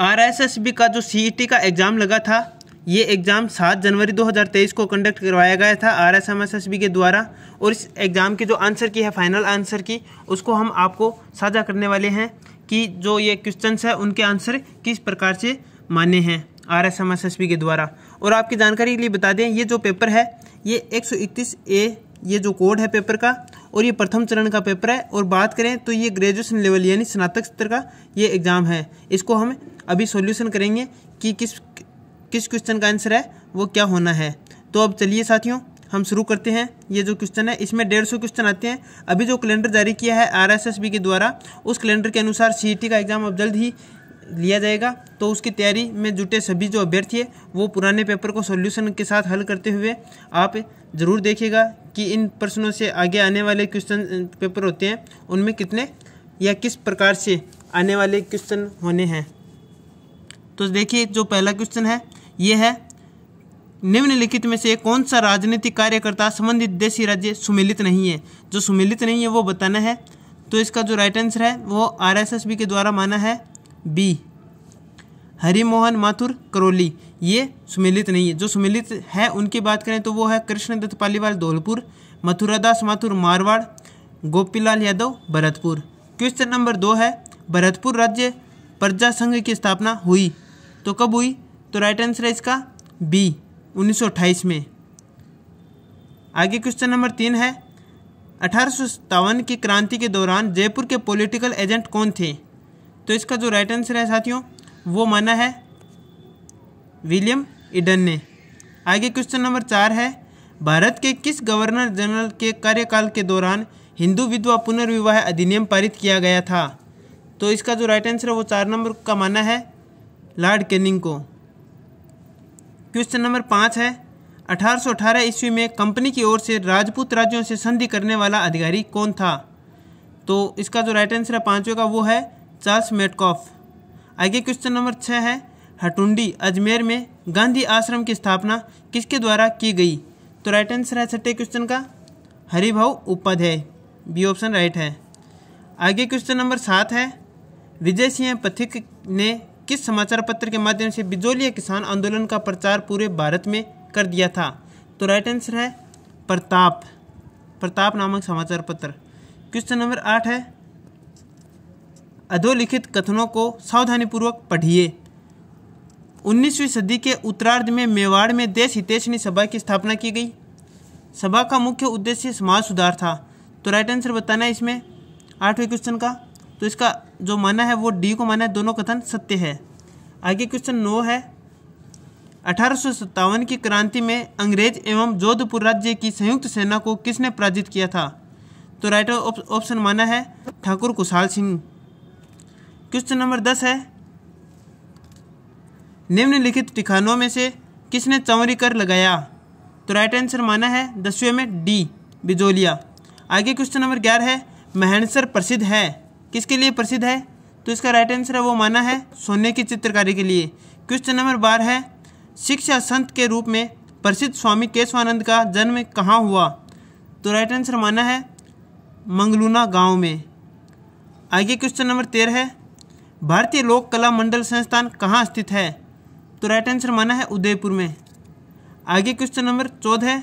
RSSB का जो CET e का एग्ज़ाम लगा था ये एग्ज़ाम 7 जनवरी 2023 को कंडक्ट करवाया गया था R S M S S B के द्वारा और इस एग्ज़ाम की जो आंसर की है फाइनल आंसर की उसको हम आपको साझा करने वाले हैं कि जो ये क्वेश्चन है उनके आंसर किस प्रकार से माने हैं R S M S S B के द्वारा और आपकी जानकारी के लिए बता दें ये जो पेपर है ये एक सौ इकतीस ए ये जो कोड है पेपर का और ये प्रथम चरण का पेपर है और बात करें तो ये ग्रेजुएशन लेवल यानी स्नातक स्तर का ये एग्ज़ाम है इसको हम अभी सॉल्यूशन करेंगे कि किस किस क्वेश्चन का आंसर है वो क्या होना है तो अब चलिए साथियों हम शुरू करते हैं ये जो क्वेश्चन है इसमें डेढ़ सौ क्वेश्चन आते हैं अभी जो कैलेंडर जारी किया है आरएसएसबी के द्वारा उस कैलेंडर के अनुसार टी e का एग्ज़ाम अब जल्द ही लिया जाएगा तो उसकी तैयारी में जुटे सभी जो अभ्यर्थी है वो पुराने पेपर को सोल्यूशन के साथ हल करते हुए आप ज़रूर देखिएगा कि इन प्रश्नों से आगे आने वाले क्वेश्चन पेपर होते हैं उनमें कितने या किस प्रकार से आने वाले क्वेश्चन होने हैं तो देखिए जो पहला क्वेश्चन है ये है निम्नलिखित में से कौन सा राजनीतिक कार्यकर्ता संबंधित देशी राज्य सुमिलित नहीं है जो सुमिलित नहीं है वो बताना है तो इसका जो राइट आंसर है वो आरएसएसबी के द्वारा माना है बी हरिमोहन माथुर करौली ये सुमिलित नहीं है जो सुमिलित है उनकी बात करें तो वो है कृष्णदत्त पालीवाल धौलपुर मथुरादास माथुर मारवाड़ गोपीलाल यादव भरतपुर क्वेश्चन नंबर दो है भरतपुर राज्य प्रजा संघ की स्थापना हुई तो कब हुई तो राइट आंसर है इसका बी उन्नीस में आगे क्वेश्चन नंबर तीन है अठारह की क्रांति के दौरान जयपुर के पॉलिटिकल एजेंट कौन थे तो इसका जो राइट आंसर है साथियों वो माना है विलियम इडन ने आगे क्वेश्चन नंबर चार है भारत के किस गवर्नर जनरल के कार्यकाल के दौरान हिंदू विधवा पुनर्विवाह अधिनियम पारित किया गया था तो इसका जो राइट आंसर है वो चार नंबर का माना है लॉर्ड कैनिंग को क्वेश्चन नंबर पाँच है 1818 ईस्वी में कंपनी की ओर से राजपूत राज्यों से संधि करने वाला अधिकारी कौन था तो इसका जो राइट आंसर है पाँचवें का वो है चार्ल्स मेटकॉफ आगे क्वेश्चन नंबर छः है हटुंडी अजमेर में गांधी आश्रम की स्थापना किसके द्वारा की गई तो राइट आंसर है छठे क्वेश्चन का Haribhau Upadhyay B option right है आगे क्वेश्चन नंबर सात है विजय सिंह पथिक ने किस समाचार पत्र के माध्यम से बिजोलिया किसान आंदोलन का प्रचार पूरे भारत में कर दिया था तो राइट आंसर है प्रताप प्रताप नामक समाचार पत्र क्वेश्चन नंबर आठ है अधोलिखित कथनों को सावधानीपूर्वक पढ़िए 19वीं सदी के उत्तरार्ध में मेवाड़ में देश हितेशनी सभा की स्थापना की गई सभा का मुख्य उद्देश्य समाज सुधार था तो राइट आंसर बताना है इसमें आठवें क्वेश्चन का तो इसका जो माना है वो डी को माना है दोनों कथन सत्य है आगे क्वेश्चन नौ है अठारह की क्रांति में अंग्रेज एवं जोधपुर राज्य की संयुक्त सेना को किसने पराजित किया था तो राइट ऑप्शन माना है ठाकुर कुशाल सिंह क्वेश्चन नंबर दस है निम्नलिखित ठिकानों में से किसने चौरी कर लगाया तो राइट आंसर माना है दसवें में डी बिजोलिया आगे क्वेश्चन नंबर ग्यारह है महेंसर प्रसिद्ध है किसके लिए प्रसिद्ध है तो इसका राइट आंसर है वो माना है सोने की चित्रकारी के लिए क्वेश्चन नंबर बारह है शिक्षा संत के रूप में प्रसिद्ध स्वामी केशवानंद का जन्म कहाँ हुआ तो राइट आंसर माना है मंगलूना गांव में आगे क्वेश्चन नंबर तेरह है भारतीय लोक कला मंडल संस्थान कहाँ स्थित है तो राइट आंसर माना है उदयपुर में आगे क्वेश्चन नंबर चौदह है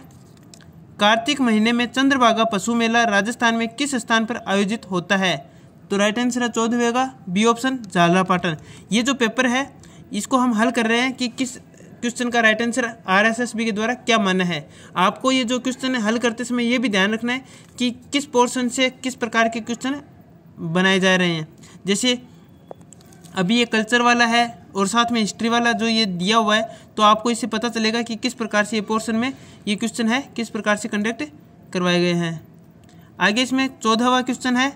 कार्तिक महीने में चंद्रभागा पशु मेला राजस्थान में किस स्थान पर आयोजित होता है तो राइट आंसर है चौदह होगा बी ऑप्शन झालरापाटन ये जो पेपर है इसको हम हल कर रहे हैं कि किस क्वेश्चन का राइट आंसर आरएसएसबी के द्वारा क्या माना है आपको ये जो क्वेश्चन हल करते समय ये भी ध्यान रखना है कि किस पोर्शन से किस प्रकार के क्वेश्चन बनाए जा रहे हैं जैसे अभी ये कल्चर वाला है और साथ में हिस्ट्री वाला जो ये दिया हुआ है तो आपको इससे पता चलेगा कि किस प्रकार से ये पोर्शन में ये क्वेश्चन है किस प्रकार से कंडक्ट करवाए गए हैं आगे इसमें चौदहवा क्वेश्चन है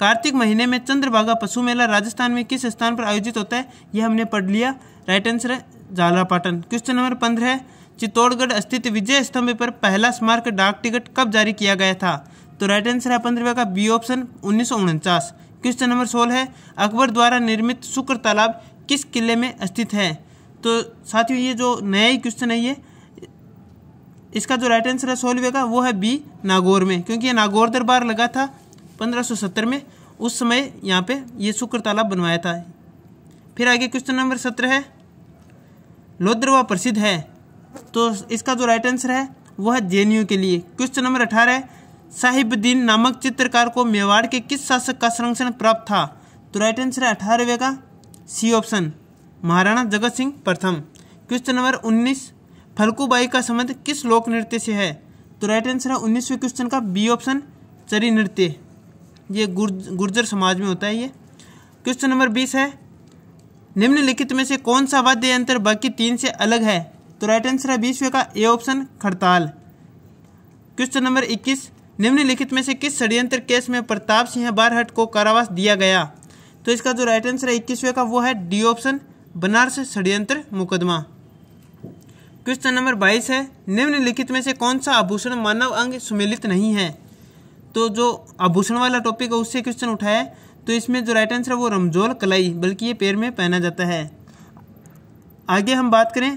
कार्तिक महीने में चंद्रभागा पशु मेला राजस्थान में किस स्थान पर आयोजित होता है यह हमने पढ़ लिया राइट आंसर है झालरापाटन क्वेश्चन नंबर पंद्रह चित्तौड़गढ़ स्थित विजय स्तंभ पर पहला स्मारक डाक टिकट कब जारी किया गया था तो राइट आंसर है पंद्रह का बी ऑप्शन उन्नीस क्वेश्चन नंबर सोलह है अकबर द्वारा निर्मित शुक्र तालाब किस किले में स्थित है तो साथियों ये जो नया ही क्वेश्चन है ये इसका जो राइट आंसर है सोलवे का वो है बी नागौर में क्योंकि ये नागौर दरबार लगा था 1570 में उस समय यहाँ पे ये शुक्र तालाब बनवाया था फिर आगे क्वेश्चन नंबर सत्रह है लोद्रवा प्रसिद्ध है तो इसका जो राइट आंसर है वह है जे के लिए क्वेश्चन नंबर अठारह है साहिबुद्दीन नामक चित्रकार को मेवाड़ के किस शासक का संरक्षण प्राप्त था तो राइट आंसर है अठारहवे का सी ऑप्शन महाराणा जगत सिंह प्रथम क्वेश्चन नंबर उन्नीस फलकूबाई का संबंध किस लोक नृत्य से है तो राइट आंसर है उन्नीसवें क्वेश्चन का बी ऑप्शन चरी नृत्य ये गुर्ज गुर्जर समाज में होता है ये क्वेश्चन नंबर बीस है निम्नलिखित में से कौन सा वाद्य यंत्र बाकी तीन से अलग है तो राइट आंसर है बीसवें का ए ऑप्शन खड़ताल क्वेश्चन नंबर इक्कीस निम्नलिखित में से किस षड्यंत्र केस में प्रताप सिंह बारहट को कारावास दिया गया तो इसका जो राइट आंसर है इक्कीसवें का वो है डी ऑप्शन बनारस षड्यंत्र मुकदमा क्वेश्चन नंबर बाईस है निम्नलिखित में से कौन सा आभूषण मानव अंग सुमिलित नहीं है तो जो आभूषण वाला टॉपिक है उससे क्वेश्चन उठाया तो इसमें जो राइट आंसर है वो रमजोल कलाई बल्कि ये पैर में पहना जाता है आगे हम बात करें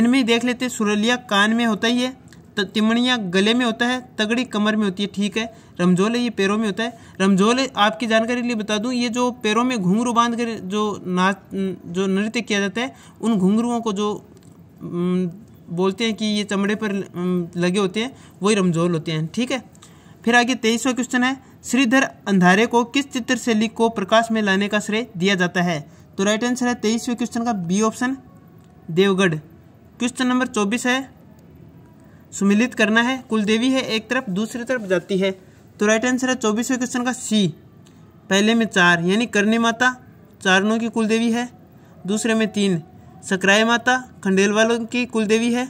इनमें देख लेते हैं सुरलिया कान में होता ही है तो तिमणिया गले में होता है तगड़ी कमर में होती है ठीक है रमजोल ये पैरों में होता है रमजोल आपकी जानकारी के लिए बता दूं ये जो पैरों में घुंघरू बांध कर जो नाच जो नृत्य किया जाता है उन घुंघरुओं को जो बोलते हैं कि ये चमड़े पर लगे होते हैं वही रमजोल होते हैं ठीक है फिर आगे तेईसवा क्वेश्चन है श्रीधर अंधारे को किस चित्र शैली को प्रकाश में लाने का श्रेय दिया जाता है तो राइट आंसर है तेईसवें क्वेश्चन का B option Deogarh question number चौबीस है सुमिलित करना है कुलदेवी है एक तरफ दूसरी तरफ जाती है तो राइट आंसर है चौबीसवें क्वेश्चन का सी पहले में चार यानी करणी माता चारणों की कुलदेवी है दूसरे में तीन सकराय माता खंडेल वालों की कुलदेवी है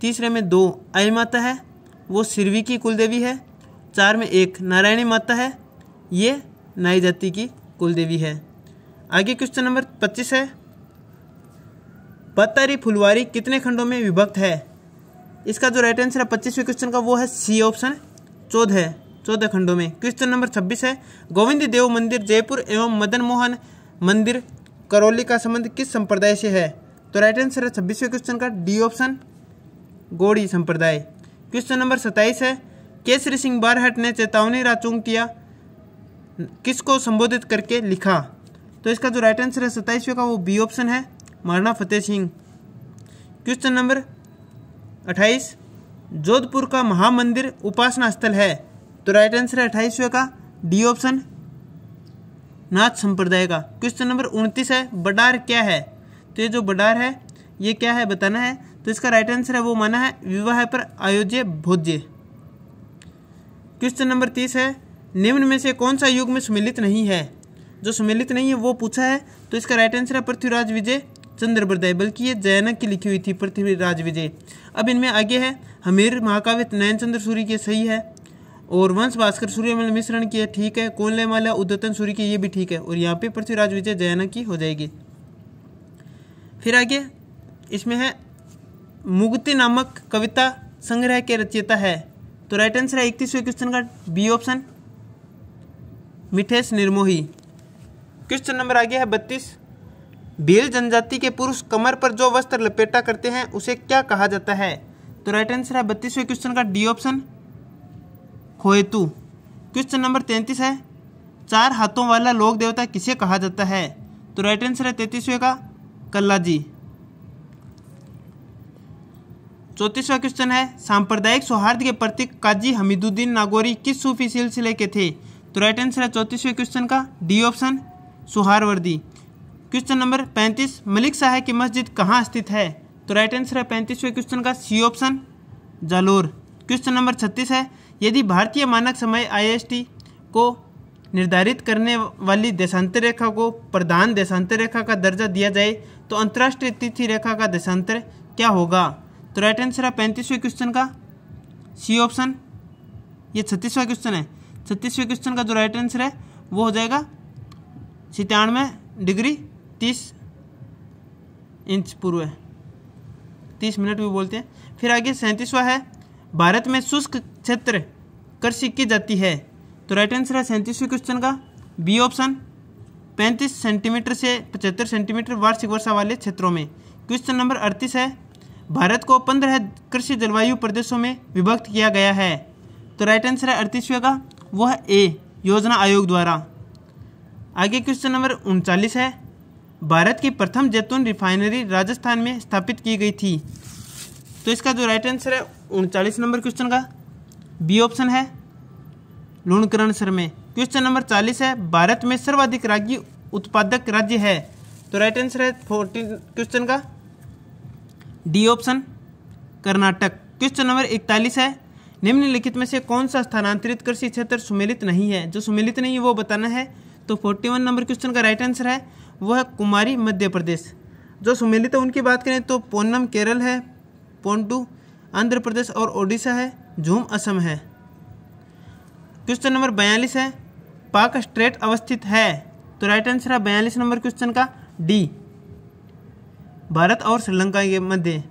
तीसरे में दो आई माता है वो सिरवी की कुलदेवी है चार में एक नारायणी माता है ये नाई जाति की कुलदेवी है आगे क्वेश्चन नंबर पच्चीस है पत्तारी फुलवारी कितने खंडों में विभक्त है इसका जो राइट आंसर है पच्चीसवें क्वेश्चन का वो है सी ऑप्शन चौदह चौदह खंडों में क्वेश्चन नंबर छब्बीस है गोविंद देव मंदिर जयपुर एवं मदन मोहन मंदिर करौली का संबंध किस संप्रदाय से है तो राइट आंसर है छब्बीसवें क्वेश्चन का डी ऑप्शन गौड़ी संप्रदाय क्वेश्चन नंबर सत्ताईस है केसरी सिंह बारहट ने चेतावनी राचुंगतिया किसको संबोधित करके लिखा तो इसका जो राइट आंसर है सत्ताईसवें का वो बी ऑप्शन है महाराणा फतेह सिंह क्वेश्चन नंबर अट्ठाईस जोधपुर का महामंदिर उपासना स्थल है तो राइट आंसर है अट्ठाईसवें का डी ऑप्शन नाथ संप्रदाय का क्वेश्चन नंबर उनतीस है बडार क्या है तो ये जो बडार है ये क्या है बताना है तो इसका राइट आंसर है वो माना है विवाह पर आयोज्य भोज्य क्वेश्चन नंबर तीस है निम्न में से कौन सा युग में सुमिलित नहीं है जो सुमिलित नहीं है वो पूछा है तो इसका राइट आंसर है पृथ्वीराज विजय बरदय बल्कि ये जैनक की लिखी हुई थी पृथ्वीराज विजय अब इनमें आगे है हमीर महाकाव्य नयन चंद्र सूर्य के सही है और वंश भास्कर सूर्यमल मिश्रण की ठीक है कौन ले माला उद्यतन सूर्य की ये भी ठीक है और यहाँ पे पृथ्वीराज विजय जयानक की हो जाएगी फिर आगे इसमें है मुगति नामक कविता संग्रह के रचयिता है तो राइट आंसर है इकतीसवें क्वेश्चन का B option Mithesh Nirmohi question number आ गया है बत्तीस भील जनजाति के पुरुष कमर पर जो वस्त्र लपेटा करते हैं उसे क्या कहा जाता है तो राइट आंसर है बत्तीसवें क्वेश्चन का डी ऑप्शन खोएतु क्वेश्चन नंबर तैंतीस है चार हाथों वाला लोक देवता किसे कहा जाता है तो राइट आंसर है तैतीसवें का कल्ला जी चौतीसवा क्वेश्चन है सांप्रदायिक सौहार्द के प्रतीक काजी हमीदुद्दीन नागौरी किस सूफी सिलसिले के थे तो राइट आंसर है चौतीसवें क्वेश्चन का D option Suhrawardi question number पैंतीस मलिक शाह की मस्जिद कहाँ स्थित है तो राइट आंसर है पैंतीसवें क्वेश्चन का C option Jalore question number छत्तीस है यदि भारतीय मानक समय आई को निर्धारित करने वाली देशांतर रेखा को प्रधान देशांतर रेखा का दर्जा दिया जाए तो अंतर्राष्ट्रीय तिथि रेखा का देशांतर क्या होगा तो राइट आंसर है पैंतीसवें क्वेश्चन का सी ऑप्शन ये छत्तीसवा क्वेश्चन है छत्तीसवें क्वेश्चन का जो राइट आंसर है वो हो जाएगा सितानवे डिग्री तीस इंच पूर्व है तीस मिनट भी बोलते हैं फिर आगे सैंतीसवा है भारत में शुष्क क्षेत्र कृषि की जाती है तो राइट आंसर है सैंतीसवें क्वेश्चन का बी ऑप्शन पैंतीस सेंटीमीटर से पचहत्तर सेंटीमीटर वार्षिक वर्षा वाले क्षेत्रों में क्वेश्चन नंबर अड़तीस है भारत को पंद्रह कृषि जलवायु प्रदेशों में विभक्त किया गया है तो राइट आंसर है अड़तीसवें का वह ए योजना आयोग द्वारा आगे क्वेश्चन नंबर उनचालीस है भारत की प्रथम जैतून रिफाइनरी राजस्थान में स्थापित की गई थी तो इसका जो राइट आंसर है उनचालीस नंबर क्वेश्चन का बी ऑप्शन है लूणकरण सर में क्वेश्चन नंबर चालीस है भारत में सर्वाधिक रागी उत्पादक राज्य है तो राइट आंसर है फोर्टीन क्वेश्चन का D option Karnataka question number इकतालीस है निम्नलिखित में से कौन सा स्थानांतरित कृषि क्षेत्र सुमेलित नहीं है जो सुमेलित नहीं है वो बताना है तो फोर्टी वन नंबर क्वेश्चन का राइट आंसर है वह है कुमारी मध्य प्रदेश जो सुमेलित है उनकी बात करें तो पोन्नम केरल है पोंटू आंध्र प्रदेश और ओडिशा है झूम असम है क्वेश्चन नंबर बयालीस है पाक स्ट्रेट अवस्थित है तो राइट आंसर है बयालीस नंबर क्वेश्चन का डी भारत और श्रीलंका के मध्य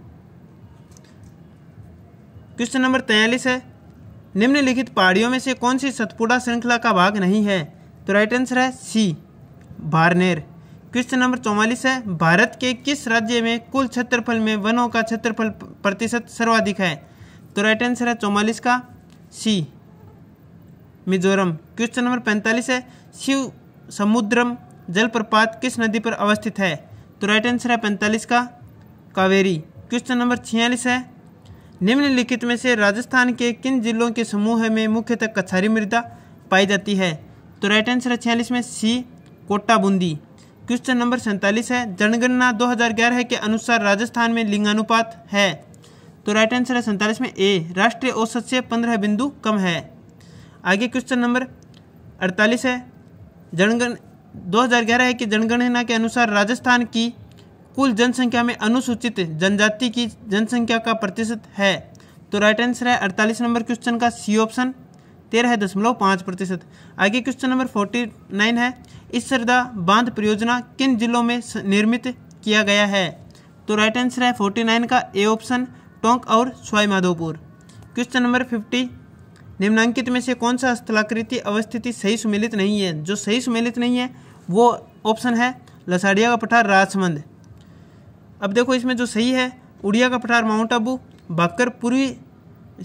क्वेश्चन नंबर तैयलीस है निम्नलिखित पहाड़ियों में से कौन सी सतपुड़ा श्रृंखला का भाग नहीं है तो राइट आंसर है सी बारनेर क्वेश्चन नंबर चौवालीस है भारत के किस राज्य में कुल क्षेत्रफल में वनों का क्षेत्रफल प्रतिशत सर्वाधिक है तो राइट आंसर है चौवालीस का सी मिजोरम क्वेश्चन नंबर पैंतालीस है शिव समुद्रम जलप्रपात किस नदी पर अवस्थित है तो राइट आंसर है पैंतालीस का कावेरी क्वेश्चन नंबर छियालीस है निम्नलिखित में से राजस्थान के किन जिलों के समूह में मुख्यतः कछारी मृदा पाई जाती है तो राइट आंसर है छियालीस में C Kota Bundi question number सैंतालीस है जनगणना 2011 के अनुसार राजस्थान में लिंगानुपात है तो राइट आंसर है सैंतालीस में ए राष्ट्रीय औसत से पंद्रह बिंदु कम है आगे क्वेश्चन नंबर अड़तालीस है जनगण 2011 की जनगणना के अनुसार राजस्थान की कुल जनसंख्या में अनुसूचित जनजाति की जनसंख्या का प्रतिशत है तो राइट आंसर है अड़तालीस नंबर क्वेश्चन का सी ऑप्शन तेरह दशमलव पाँच प्रतिशत आगे क्वेश्चन नंबर फोर्टी नाइन है इस सरदा बांध परियोजना किन जिलों में निर्मित किया गया है तो राइट आंसर है फोर्टी नाइन का ए ऑप्शन टोंक और स्वाईमाधोपुर क्वेश्चन नंबर फिफ्टी निम्नांकित में से कौन सा स्थलाकृति अवस्थिति सही सुमिलित नहीं है जो सही सुमिलित नहीं है वो ऑप्शन है लसाड़िया का पठार राजसमंद अब देखो इसमें जो सही है उड़िया का पठार माउंट आबू बाकर पूर्वी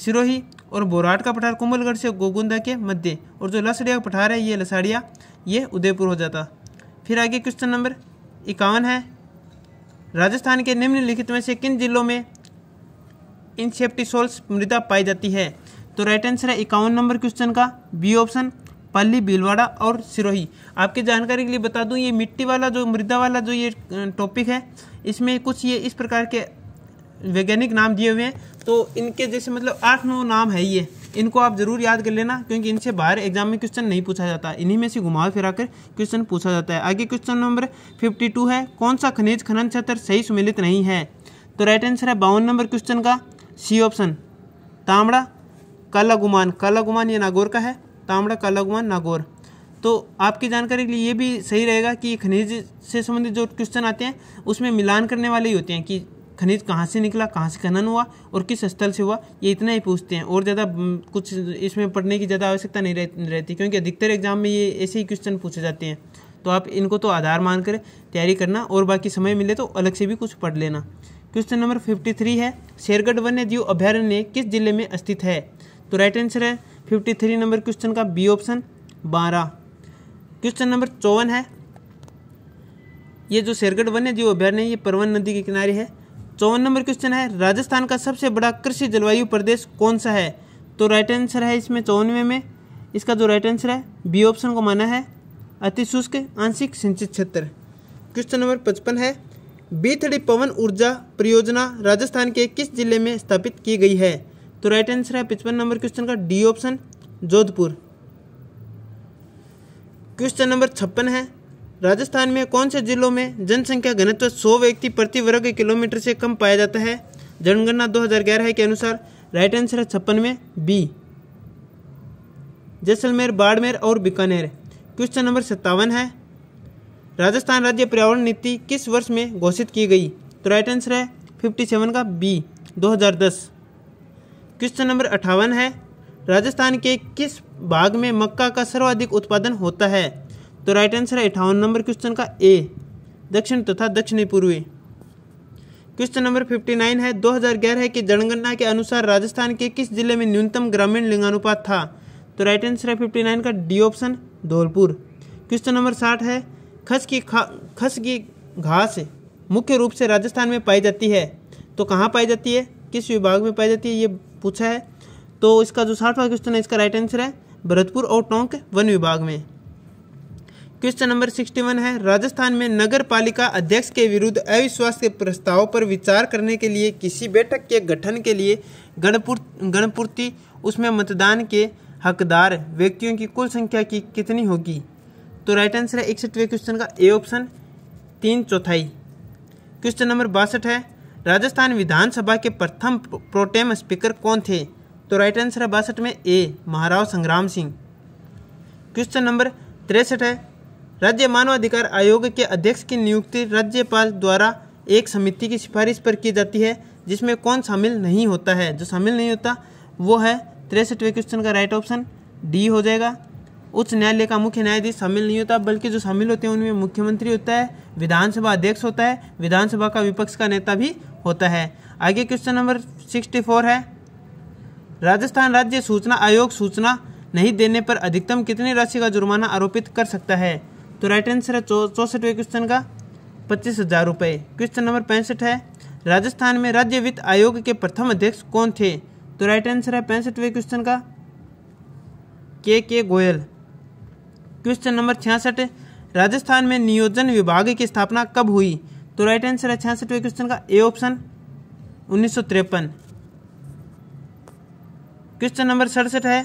सिरोही और बोराट का पठार कुंभलगढ़ से गोगुंदा के मध्य और जो लसड़िया का पठार है ये लसाड़िया ये उदयपुर हो जाता फिर आगे क्वेश्चन नंबर इक्यावन है राजस्थान के निम्नलिखित में से किन जिलों में इंसेप्टिसोल्स मृदा पाई जाती है तो राइट आंसर है इक्यावन नंबर क्वेश्चन का बी ऑप्शन पाली बिलवाड़ा और सिरोही आपके जानकारी के लिए बता दूं ये मिट्टी वाला जो मृदा वाला जो ये टॉपिक है इसमें कुछ ये इस प्रकार के वैज्ञानिक नाम दिए हुए हैं तो इनके जैसे मतलब आठ नौ नाम है ये इनको आप ज़रूर याद कर लेना क्योंकि इनसे बाहर एग्जाम में क्वेश्चन नहीं पूछा जाता इन्हीं में से घुमा फिरा कर क्वेश्चन पूछा जाता है आगे क्वेश्चन नंबर टू है कौन सा खनिज खनन क्षेत्र सही सुमिलित नहीं है तो राइट आंसर है बावन नंबर क्वेश्चन का सी ऑप्शन तामड़ा काला गुमान काला गुमान ये नागौर का है तामड़ा कालागुमान नागौर तो आपकी जानकारी के लिए ये भी सही रहेगा कि खनिज से संबंधित जो क्वेश्चन आते हैं उसमें मिलान करने वाले ही होते हैं कि खनिज कहाँ से निकला कहाँ से खनन हुआ और किस स्थल से हुआ ये इतना ही पूछते हैं और ज़्यादा कुछ इसमें पढ़ने की ज़्यादा आवश्यकता नहीं रहती क्योंकि अधिकतर एग्जाम में ये ऐसे ही क्वेश्चन पूछे जाते हैं तो आप इनको तो आधार मानकर तैयारी करना और बाकी समय मिले तो अलग से भी कुछ पढ़ लेना क्वेश्चन नंबर फिफ्टी थ्री है शेरगढ़ वन्य जीव अभ्यारण्य किस जिले में स्थित है तो राइट आंसर है फिफ्टी थ्री नंबर क्वेश्चन का बी ऑप्शन बारह क्वेश्चन नंबर चौवन है ये जो शेरगढ़ वन्य जीव अभ्यारण्य ये परवन नदी के किनारे है चौवन नंबर क्वेश्चन है राजस्थान का सबसे बड़ा कृषि जलवायु प्रदेश कौन सा है तो राइट आंसर है इसमें चौवनवे में इसका जो राइट आंसर है बी ऑप्शन को माना है अति शुष्क आंशिक सिंचित क्षेत्र क्वेश्चन नंबर पचपन है बीथड़ी पवन ऊर्जा परियोजना राजस्थान के किस जिले में स्थापित की गई है तो राइट आंसर है पिचपन नंबर क्वेश्चन का D option Jodhpur question number छप्पन है राजस्थान में कौन से जिलों में जनसंख्या घनत्व 100 व्यक्ति प्रति वर्ग किलोमीटर से कम पाया जाता है जनगणना 2011 के अनुसार राइट आंसर है छप्पन में बी जैसलमेर बाड़मेर और बीकानेर क्वेश्चन नंबर सत्तावन है राजस्थान राज्य पर्यावरण नीति किस वर्ष में घोषित की गई तो राइट आंसर है 57 का बी 2010 क्वेश्चन नंबर अट्ठावन है राजस्थान के किस भाग में मक्का का सर्वाधिक उत्पादन होता है तो राइट आंसर है अठावन नंबर क्वेश्चन का ए दक्षिण तथा तो दक्षिणी पूर्वी क्वेश्चन नंबर फिफ्टी नाइन है दो हजार ग्यारह की जनगणना के अनुसार राजस्थान के किस जिले में न्यूनतम ग्रामीण लिंगानुपात था तो राइट आंसर है फिफ्टी नाइन का D option Dholpur question number साठ है खस की खा खस की घास मुख्य रूप से राजस्थान में पाई जाती है तो कहाँ पाई जाती है किस विभाग में पाई जाती है ये पूछा है तो इसका जो साठवा क्वेश्चन है इसका राइट आंसर है भरतपुर और टोंक वन विभाग में क्वेश्चन नंबर सिक्सटी वन है राजस्थान में नगर पालिका अध्यक्ष के विरुद्ध अविश्वास के प्रस्ताव पर विचार करने के लिए किसी बैठक के गठन के लिए गणपुर गणपूर्ति उसमें मतदान के हकदार व्यक्तियों की कुल संख्या की कितनी होगी तो राइट आंसर है इकसठवें क्वेश्चन का ए ऑप्शन तीन चौथाई क्वेश्चन नंबर बासठ है राजस्थान विधानसभा के प्रथम प्रोटेम स्पीकर कौन थे तो राइट आंसर है बासठ में ए महाराव संग्राम सिंह क्वेश्चन नंबर तिरसठ है राज्य मानवाधिकार आयोग के अध्यक्ष की नियुक्ति राज्यपाल द्वारा एक समिति की सिफारिश पर की जाती है जिसमें कौन शामिल नहीं होता है जो शामिल नहीं होता वो है तिरसठवें क्वेश्चन का राइट ऑप्शन डी हो जाएगा उच्च न्यायालय का मुख्य न्यायाधीश शामिल नहीं होता बल्कि जो शामिल होते हैं उनमें मुख्यमंत्री होता है विधानसभा अध्यक्ष होता है विधानसभा का विपक्ष का नेता भी होता है आगे क्वेश्चन नंबर सिक्सटी फोर है राजस्थान राज्य सूचना आयोग सूचना नहीं देने पर अधिकतम कितनी राशि का जुर्माना आरोपित कर सकता है तो राइट आंसर है चौसठवें क्वेश्चन का पच्चीस हजार रुपये क्वेश्चन नंबर पैंसठ है राजस्थान में राज्य वित्त आयोग के प्रथम अध्यक्ष कौन थे तो राइट आंसर है पैंसठवें क्वेश्चन का के के गोयल क्वेश्चन नंबर छियासठ राजस्थान में नियोजन विभाग की स्थापना कब हुई तो राइट आंसर है छियासठ क्वेश्चन का ए ऑप्शन उन्नीस क्वेश्चन नंबर सड़सठ है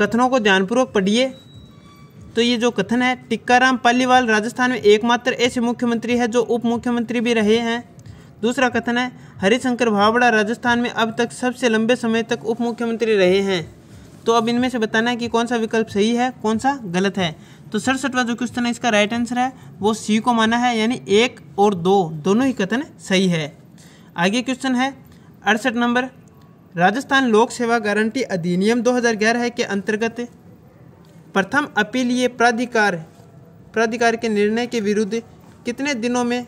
कथनों को ध्यानपूर्वक पढ़िए तो ये जो कथन है टिक्काराम पालीवाल राजस्थान में एकमात्र ऐसे मुख्यमंत्री है जो उप मुख्यमंत्री भी रहे हैं दूसरा कथन है हरिशंकर भावड़ा राजस्थान में अब तक सबसे लंबे समय तक उप मुख्यमंत्री रहे हैं तो अब इनमें से बताना है कि कौन सा विकल्प सही है कौन सा गलत है तो सड़सठवा जो क्वेश्चन है इसका राइट आंसर है वो सी को माना है यानी एक और दो दोनों ही कथन सही है आगे क्वेश्चन है अड़सठ नंबर राजस्थान लोक सेवा गारंटी अधिनियम 2011 के अंतर्गत प्रथम अपीलीय प्राधिकार प्राधिकार के निर्णय के विरुद्ध कितने दिनों में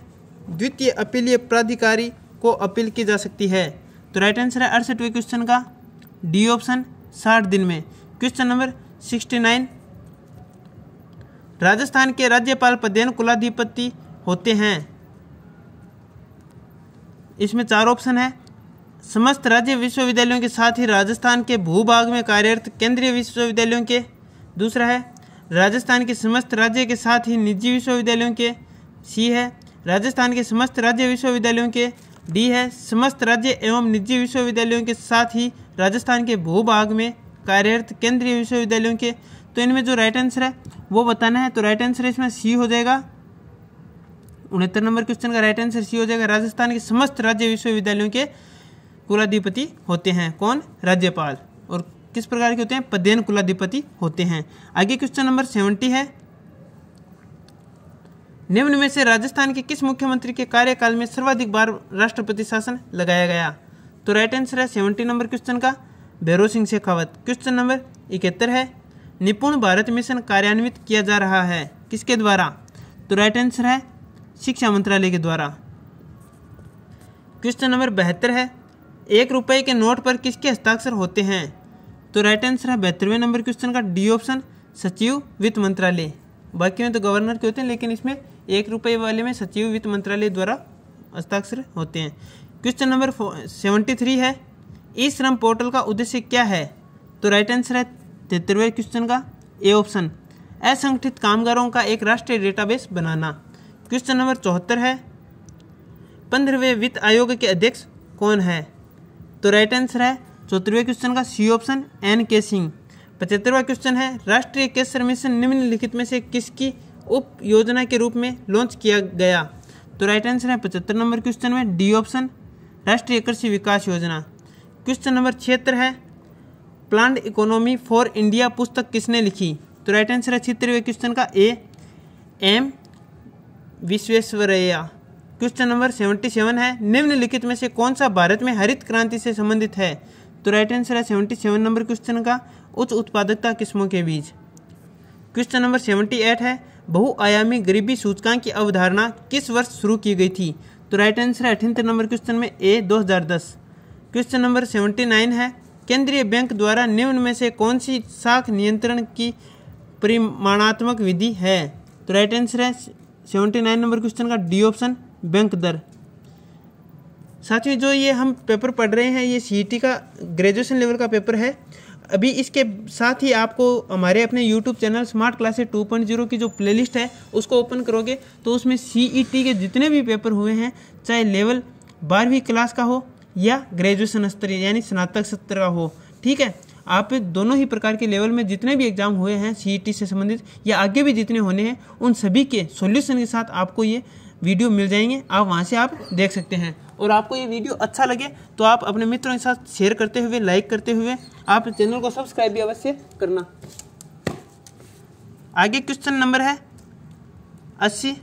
द्वितीय अपीलीय प्राधिकारी को अपील की जा सकती है तो राइट आंसर है अड़सठवें क्वेश्चन का डी ऑप्शन साठ दिन में question number sixty nine Rajasthan के राज्यपाल पदेन कुलाधिपति होते हैं इसमें चार ऑप्शन है समस्त राज्य विश्वविद्यालयों के साथ ही राजस्थान के भूभाग में कार्यरत केंद्रीय विश्वविद्यालयों के दूसरा है राजस्थान के समस्त राज्य के साथ ही निजी विश्वविद्यालयों के सी है राजस्थान के समस्त राज्य विश्वविद्यालयों के डी है समस्त राज्य एवं निजी विश्वविद्यालयों के साथ ही राजस्थान के भूभाग में कार्यरत केंद्रीय विश्वविद्यालयों के तो इनमें जो राइट आंसर है वो बताना है तो राइट आंसर इसमें सी हो जाएगा उनहत्तर नंबर क्वेश्चन का राइट आंसर सी हो जाएगा राजस्थान के समस्त राज्य विश्वविद्यालयों के कुलाधिपति होते हैं कौन राज्यपाल और किस प्रकार के होते हैं पद्यन कुलाधिपति होते हैं आगे क्वेश्चन नंबर सेवेंटी है निम्न में से राजस्थान के किस मुख्यमंत्री के कार्यकाल में सर्वाधिक बार राष्ट्रपति शासन लगाया गया तो राइट आंसर है सेवेंटी नंबर क्वेश्चन का भैरव सिंह शेखावत क्वेश्चन नंबर इकहत्तर है निपुण भारत मिशन कार्यान्वित किया जा रहा है किसके द्वारा तो राइट आंसर है शिक्षा मंत्रालय के द्वारा क्वेश्चन नंबर बहत्तर है एक रुपये के नोट पर किसके हस्ताक्षर होते हैं तो राइट आंसर है बहत्तरवें नंबर क्वेश्चन का डी ऑप्शन सचिव वित्त मंत्रालय बाकी में तो गवर्नर के होते हैं लेकिन इसमें एक रुपये वाले में सचिव वित्त मंत्रालय द्वारा हस्ताक्षर होते हैं क्वेश्चन नंबर सेवेंटी थ्री है ई श्रम पोर्टल का उद्देश्य क्या है तो राइट आंसर है तिहत्तरवें क्वेश्चन का ए ऑप्शन असंगठित कामगारों का एक राष्ट्रीय डेटाबेस बनाना क्वेश्चन नंबर चौहत्तर है पंद्रहवें वित्त आयोग के अध्यक्ष कौन है तो राइट आंसर है चौहत्तरवें क्वेश्चन का सी ऑप्शन एन के सिंह पचहत्तरवा क्वेश्चन है राष्ट्रीय केसर मिशन निम्नलिखित में से किसकी उप योजना के रूप में लॉन्च किया गया तो राइट आंसर है पचहत्तर नंबर क्वेश्चन में डी ऑप्शन राष्ट्रीय कृषि विकास योजना क्वेश्चन नंबर छिहत्तर है प्लांट इकोनॉमी फॉर इंडिया पुस्तक किसने लिखी तो राइट आंसर है छिहत्तरवें क्वेश्चन का A M Visvesvaraya question number seventy seven है निम्नलिखित में से कौन सा भारत में हरित क्रांति से संबंधित है तो राइट आंसर है सेवेंटी सेवन नंबर क्वेश्चन का उच्च उत्पादकता किस्मों के बीच क्वेश्चन नंबर सेवेंटी एट है बहुआयामी गरीबी सूचकांक की अवधारणा किस वर्ष शुरू की गई थी तो राइट आंसर है अठहत्तर नंबर क्वेश्चन में ए दो क्वेश्चन नंबर सेवेंटी नाइन है केंद्रीय बैंक द्वारा निम्न में से कौन सी साख नियंत्रण की परिमाणात्मक विधि है तो राइट आंसर है सेवेंटी नाइन नंबर क्वेश्चन का डी ऑप्शन बैंक दर साथियों जो ये हम पेपर पढ़ रहे हैं ये सी e का ग्रेजुएशन लेवल का पेपर है अभी इसके साथ ही आपको हमारे अपने यूट्यूब चैनल स्मार्ट क्लासेस 2.0 की जो प्ले है उसको ओपन करोगे तो उसमें सी e के जितने भी पेपर हुए हैं चाहे लेवल बारहवीं क्लास का हो या ग्रेजुएशन स्तर यानी स्नातक स्तर का हो ठीक है आप दोनों ही प्रकार के लेवल में जितने भी एग्जाम हुए हैं सी e से संबंधित या आगे भी जितने होने हैं उन सभी के सोल्यूशन के साथ आपको ये वीडियो मिल जाएंगे आप वहाँ से आप देख सकते हैं और आपको ये वीडियो अच्छा लगे तो आप अपने मित्रों के साथ शेयर करते हुए लाइक करते हुए आप चैनल को सब्सक्राइब भी अवश्य करना आगे क्वेश्चन नंबर है अस्सी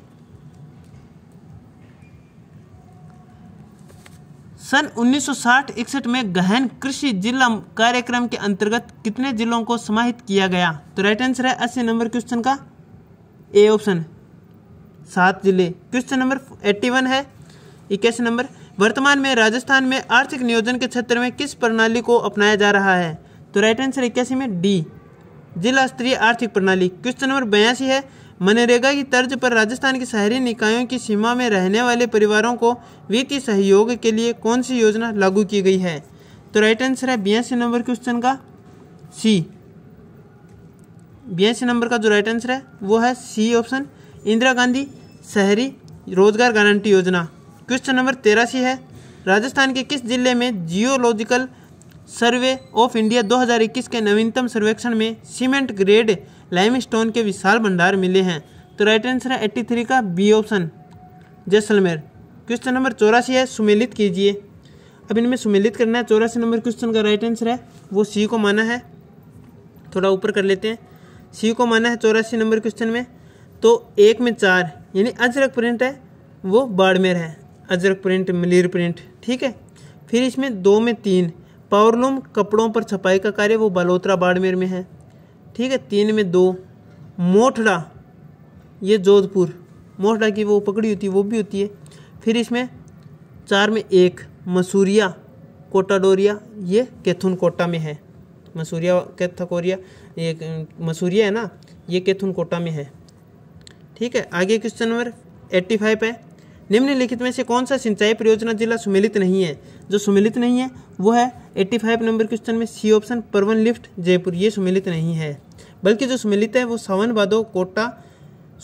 सन 1960-61 में गहन कृषि जिला कार्यक्रम के अंतर्गत कितने जिलों को समाहित किया गया तो राइट आंसर है अस्सी नंबर क्वेश्चन का ए ऑप्शन सात जिले क्वेश्चन नंबर एट्टी वन है इक्यासी नंबर वर्तमान में राजस्थान में आर्थिक नियोजन के क्षेत्र में किस प्रणाली को अपनाया जा रहा है तो राइट आंसर इक्यासी में डी जिला स्तरीय आर्थिक प्रणाली क्वेश्चन नंबर बयासी है मनरेगा की तर्ज पर राजस्थान की शहरी निकायों की सीमा में रहने वाले परिवारों को वित्तीय सहयोग के लिए कौन सी योजना लागू की गई है तो राइट आंसर है बयासी नंबर क्वेश्चन का सी बयासी नंबर का जो राइट आंसर है वो है सी ऑप्शन इंदिरा गांधी शहरी रोजगार गारंटी योजना क्वेश्चन नंबर तेरासी है राजस्थान के किस जिले में जियोलॉजिकल सर्वे ऑफ इंडिया 2021 के नवीनतम सर्वेक्षण में सीमेंट ग्रेड लाइमस्टोन के विशाल भंडार मिले हैं तो राइट आंसर है थ्री का B option Jaisalmer question number चौरासी है सुमेलित कीजिए अब इनमें सुमेलित करना है चौरासी नंबर क्वेश्चन का राइट आंसर है वो सी को माना है थोड़ा ऊपर कर लेते हैं सी को माना है चौरासी नंबर क्वेश्चन में तो एक में चार यानी अजरक प्रिंट है वो बाड़मेर है अजरक प्रिंट मलिर प्रिंट ठीक है फिर इसमें दो में तीन पावरलूम कपड़ों पर छपाई का कार्य वो बलोत्रा बाड़मेर में है ठीक है तीन में दो मोठड़ा ये जोधपुर मोठड़ा की वो पकड़ी होती है वो भी होती है फिर इसमें चार में एक मसूरिया कोटा डोरिया ये कैथुन कोटा में है मसूरिया कैथकोरिया ये मसूरिया है ना ये कैथुन कोटा में है ठीक है आगे क्वेश्चन नंबर एट्टी फाइव है निम्नलिखित में से कौन सा सिंचाई परियोजना जिला सुमिलित नहीं है जो सुमिलित नहीं है वो है 85 नंबर क्वेश्चन में C option Parwan lift Jaipur ये सुमिलित नहीं है बल्कि जो सुमिलित है वो सावन बादो कोटा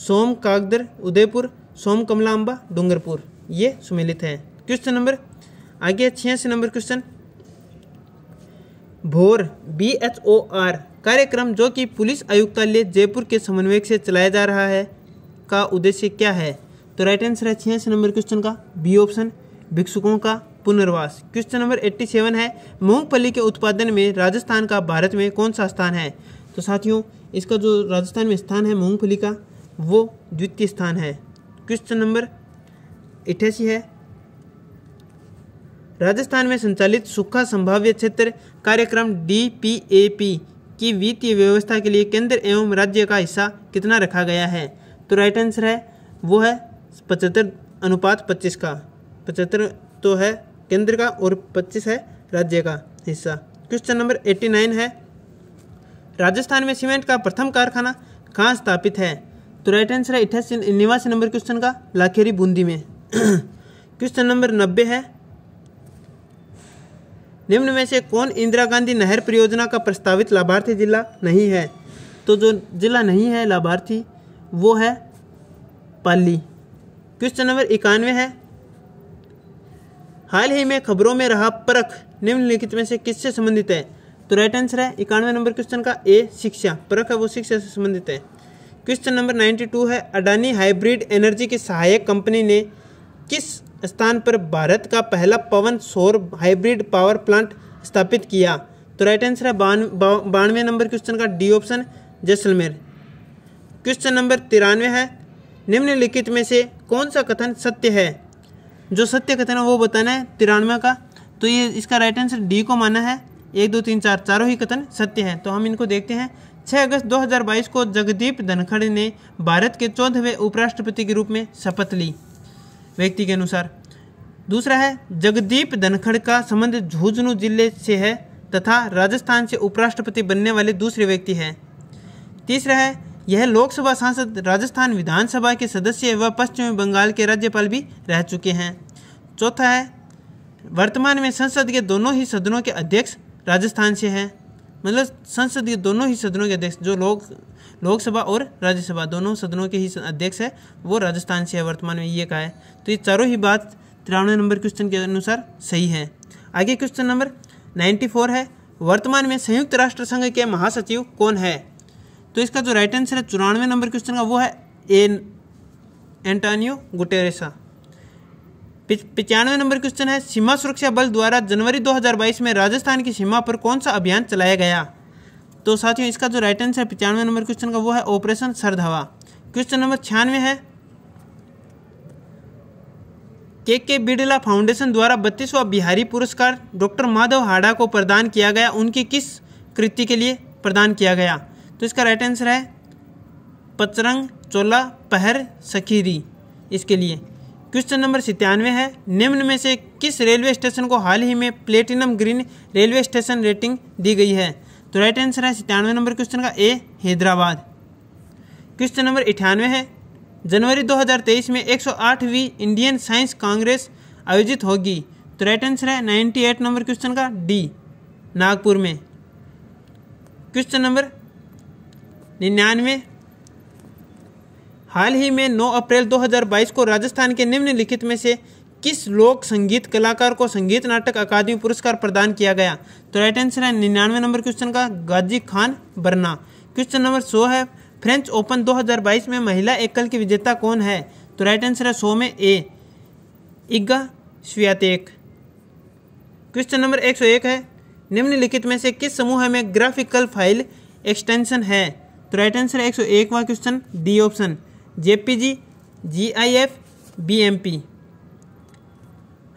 सोम कागदर उदयपुर सोम कमला अम्बा डूंगरपुर ये सुमिलित है क्वेश्चन नंबर आगे छियासी नंबर क्वेश्चन भोर बी एच ओ आर कार्यक्रम जो कि पुलिस आयुक्तालय जयपुर के समन्वय से चलाया जा रहा है का उद्देश्य क्या है तो राइट आंसर है छियासी नंबर क्वेश्चन का बी ऑप्शन भिक्षुकों का पुनर्वास क्वेश्चन नंबर 87 है मूंगफली के उत्पादन में राजस्थान का भारत में कौन सा स्थान है तो साथियों इसका जो राजस्थान में स्थान है मूंगफली का वो द्वितीय स्थान है क्वेश्चन नंबर अठासी है राजस्थान में संचालित सूखा संभाव्य क्षेत्र कार्यक्रम डी पी ए पी की वित्तीय व्यवस्था के लिए केंद्र एवं राज्य का हिस्सा कितना रखा गया है तो राइट आंसर है वो है पचहत्तर अनुपात पच्चीस का पचहत्तर तो है केंद्र का और पच्चीस है राज्य का हिस्सा क्वेश्चन नंबर एट्टी नाइन है राजस्थान में सीमेंट का प्रथम कारखाना कहाँ स्थापित है तो राइट आंसर है अठासी निवासी नंबर क्वेश्चन का लाखेरी बूंदी में क्वेश्चन नंबर नब्बे है निम्न में से कौन इंदिरा गांधी नहर परियोजना का प्रस्तावित लाभार्थी जिला नहीं है तो जो जिला नहीं है लाभार्थी वो है पाली क्वेश्चन नंबर इक्यानवे है हाल ही में खबरों में रहा परख निम्नलिखित में से किससे संबंधित है तो राइट आंसर है इक्यानवे नंबर क्वेश्चन का ए शिक्षा परख है वो शिक्षा से संबंधित है क्वेश्चन नंबर नाइन्टी टू है अडानी हाइब्रिड एनर्जी की सहायक कंपनी ने किस स्थान पर भारत का पहला पवन सौर हाइब्रिड पावर प्लांट स्थापित किया तो राइट आंसर है बानवे नंबर क्वेश्चन का D option Jaisalmer question number तिरानवे है निम्नलिखित में से कौन सा कथन सत्य है जो सत्य कथन है वो बताना है तिरानवे का तो ये इसका राइट आंसर डी को माना है एक दो तीन चार चारों ही कथन सत्य हैं तो हम इनको देखते हैं 6 अगस्त 2022 को जगदीप धनखड़ ने भारत के चौदहवें उपराष्ट्रपति के रूप में शपथ ली व्यक्ति के अनुसार दूसरा है जगदीप धनखड़ का संबंध झुंझुनू जिले से है तथा राजस्थान से उपराष्ट्रपति बनने वाले दूसरे व्यक्ति हैं तीसरा है यह लोकसभा सांसद राजस्थान विधानसभा के सदस्य व पश्चिम बंगाल के राज्यपाल भी रह चुके हैं चौथा है वर्तमान में संसद के दोनों ही सदनों के अध्यक्ष राजस्थान से हैं मतलब संसद के दोनों ही सदनों के अध्यक्ष जो लोग लोकसभा और राज्यसभा दोनों सदनों के ही अध्यक्ष है वो राजस्थान से है वर्तमान में ये कहा है तो ये चारों ही बात तिरानवे नंबर क्वेश्चन के अनुसार सही है आगे क्वेश्चन नंबर नाइन्टी फोर है वर्तमान में संयुक्त राष्ट्र संघ के महासचिव कौन है तो इसका जो राइट आंसर है चौरानवे नंबर क्वेश्चन का वो है एन एंटानियो गुटेरेसा पचानवे नंबर क्वेश्चन है सीमा सुरक्षा बल द्वारा जनवरी 2022 में राजस्थान की सीमा पर कौन सा अभियान चलाया गया तो साथियों इसका जो राइट आंसर है पचानवे नंबर क्वेश्चन का वो है ऑपरेशन सरधावा क्वेश्चन नंबर छियानवे है के के बिड़ला फाउंडेशन द्वारा बत्तीसवा बिहारी पुरस्कार डॉक्टर माधव हाडा को प्रदान किया गया उनकी किस कृति के लिए प्रदान किया गया तो इसका राइट आंसर है पचरंग चोला पहर सखीरी इसके लिए क्वेश्चन नंबर सितानवे है निम्न में से किस रेलवे स्टेशन को हाल ही में platinum green railway station rating दी गई है तो राइट आंसर है सितानवे नंबर क्वेश्चन का ए हैदराबाद क्वेश्चन नंबर अठानवे है जनवरी 2023 में 108वीं इंडियन साइंस कांग्रेस आयोजित होगी तो राइट आंसर है 98 नंबर क्वेश्चन का डी नागपुर में क्वेश्चन नंबर निन्यानवे हाल ही में 9 अप्रैल 2022 को राजस्थान के निम्नलिखित में से किस लोक संगीत कलाकार को संगीत नाटक अकादमी पुरस्कार प्रदान किया गया तो राइट आंसर है निन्यानवे नंबर क्वेश्चन का गाजी खान बरना क्वेश्चन नंबर सो है फ्रेंच ओपन 2022 में महिला एकल की विजेता कौन है तो राइट आंसर है सो में A Iga Swiatek question number एक सौ एक है निम्नलिखित में से किस समूह में ग्राफिकल फाइल एक्सटेंशन है तो राइट आंसर है एक सौ एक वा question D option JPG GIF BMP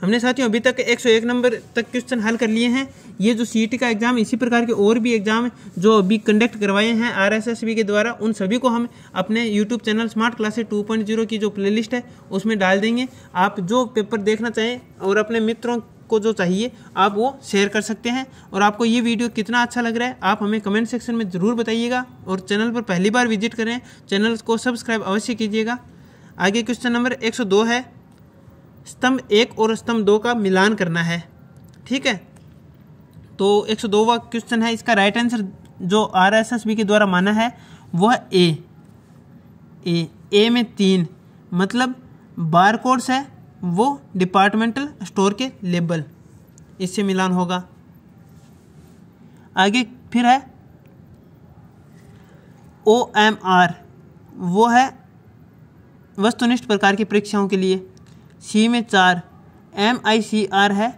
हमने साथियों अभी तक 101 नंबर तक क्वेश्चन हल कर लिए हैं ये जो सी e का एग्ज़ाम इसी प्रकार के और भी एग्ज़ाम जो अभी कंडक्ट करवाए हैं आरएसएसबी के द्वारा उन सभी को हम अपने यूट्यूब चैनल स्मार्ट क्लासेस 2.0 की जो प्लेलिस्ट है उसमें डाल देंगे आप जो पेपर देखना चाहें और अपने मित्रों को जो चाहिए आप वो शेयर कर सकते हैं और आपको ये वीडियो कितना अच्छा लग रहा है आप हमें कमेंट सेक्शन में ज़रूर बताइएगा और चैनल पर पहली बार विजिट करें चैनल को सब्सक्राइब अवश्य कीजिएगा आगे क्वेश्चन नंबर 102 है स्तंभ एक और स्तंभ दो का मिलान करना है ठीक है तो 102वां क्वेश्चन है इसका राइट आंसर जो आर एस एस बी के द्वारा माना है वह ए ए ए में तीन मतलब बार कोड्स है वो डिपार्टमेंटल स्टोर के लेबल इससे मिलान होगा आगे फिर है ओ एम आर वो है वस्तुनिष्ठ प्रकार की परीक्षाओं के लिए सी में चार एम आई सी आर है